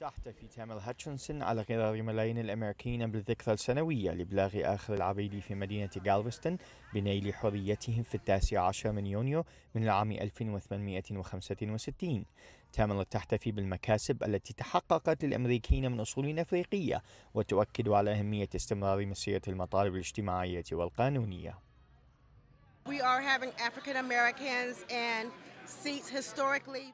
تحت في تامل هاتشنسون على غرار ملايين الأمريكيين بالذكرى السنوية لإبلاغ آخر العبيد في مدينة غالفستون بنيل حريتهم في التاسع عشر من يونيو من العام 1865 تامل تحتفي بالمكاسب التي تحققت للأمريكيين من أصول أفريقية وتؤكد على أهمية استمرار مسيرة المطالب الاجتماعية والقانونية We are having African Americans and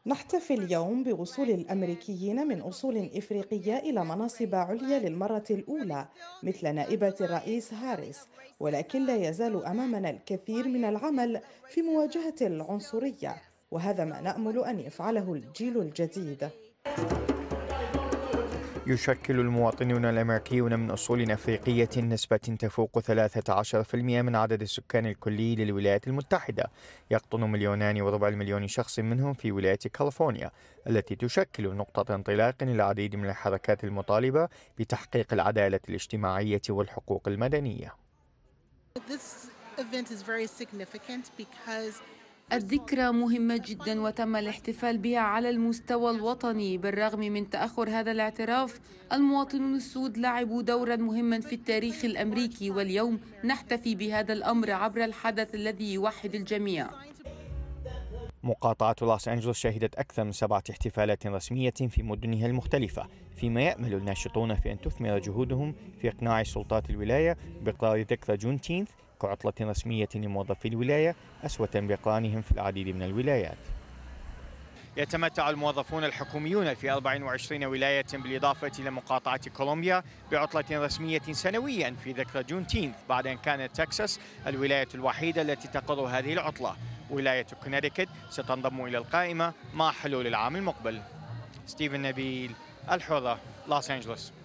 نحتفي اليوم بوصول الأمريكيين من أصول إفريقية إلى مناصب عليا للمرة الأولى مثل نائبة الرئيس هاريس ولكن لا يزال أمامنا الكثير من العمل في مواجهة العنصرية وهذا ما نأمل أن يفعله الجيل الجديد. يشكل المواطنون الأمريكيون من أصول أفريقية نسبة تفوق 13% من عدد السكان الكلي للولايات المتحدة يقطن مليونان وربع المليون شخص منهم في ولاية كاليفورنيا التي تشكل نقطة انطلاق للعديد من الحركات المطالبة بتحقيق العدالة الاجتماعية والحقوق المدنية This event is very significant because الذكرى مهمة جدا وتم الاحتفال بها على المستوى الوطني بالرغم من تأخر هذا الاعتراف المواطنون السود لعبوا دورا مهما في التاريخ الأمريكي واليوم نحتفي بهذا الأمر عبر الحدث الذي يوحد الجميع مقاطعة لوس أنجلوس شهدت أكثر من سبعة احتفالات رسمية في مدنها المختلفة فيما يأمل الناشطون في أن تثمر جهودهم في إقناع سلطات الولاية بقرار ذكرى جونتينث عطلة رسمية لموظفي الولاية أسوة بقرانهم في العديد من الولايات يتمتع الموظفون الحكوميون في 24 ولاية بالإضافة إلى مقاطعة كولومبيا بعطلة رسمية سنويا في ذكرى جونتينث بعد أن كانت تكساس الولاية الوحيدة التي تقر هذه العطلة ولاية كونيتيكت ستنضم إلى القائمة مع حلول العام المقبل ستيفن نبيل الحرة لوس أنجلوس